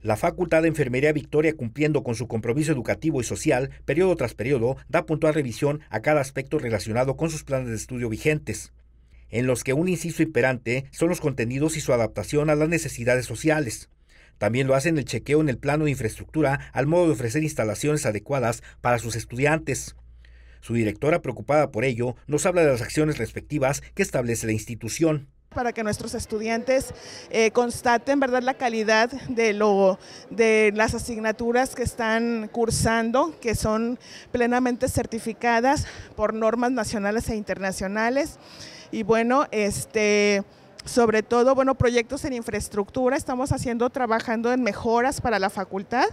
La Facultad de Enfermería Victoria, cumpliendo con su compromiso educativo y social, periodo tras periodo, da puntual revisión a cada aspecto relacionado con sus planes de estudio vigentes, en los que un inciso imperante son los contenidos y su adaptación a las necesidades sociales. También lo hacen el chequeo en el plano de infraestructura al modo de ofrecer instalaciones adecuadas para sus estudiantes. Su directora, preocupada por ello, nos habla de las acciones respectivas que establece la institución para que nuestros estudiantes eh, constaten ¿verdad? la calidad de, lo, de las asignaturas que están cursando, que son plenamente certificadas por normas nacionales e internacionales. Y bueno, este sobre todo, bueno, proyectos en infraestructura, estamos haciendo, trabajando en mejoras para la facultad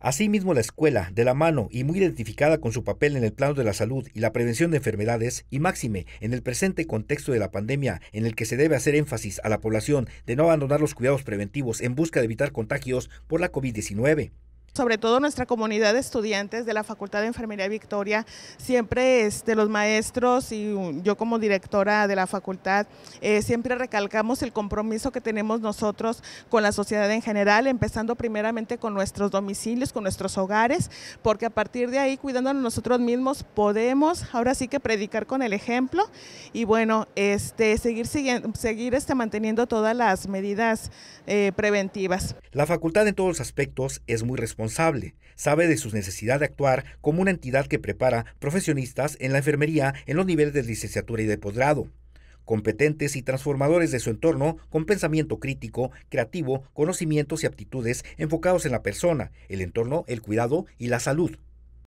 Asimismo, la escuela, de la mano y muy identificada con su papel en el plano de la salud y la prevención de enfermedades, y máxime en el presente contexto de la pandemia, en el que se debe hacer énfasis a la población de no abandonar los cuidados preventivos en busca de evitar contagios por la COVID-19 sobre todo nuestra comunidad de estudiantes de la Facultad de Enfermería Victoria, siempre de los maestros y yo como directora de la facultad, eh, siempre recalcamos el compromiso que tenemos nosotros con la sociedad en general, empezando primeramente con nuestros domicilios, con nuestros hogares, porque a partir de ahí, cuidándonos nosotros mismos, podemos ahora sí que predicar con el ejemplo y bueno, este, seguir, seguir este, manteniendo todas las medidas eh, preventivas. La facultad en todos los aspectos es muy responsable responsable. Sabe de su necesidad de actuar como una entidad que prepara profesionistas en la enfermería en los niveles de licenciatura y de posgrado competentes y transformadores de su entorno con pensamiento crítico, creativo, conocimientos y aptitudes enfocados en la persona, el entorno, el cuidado y la salud.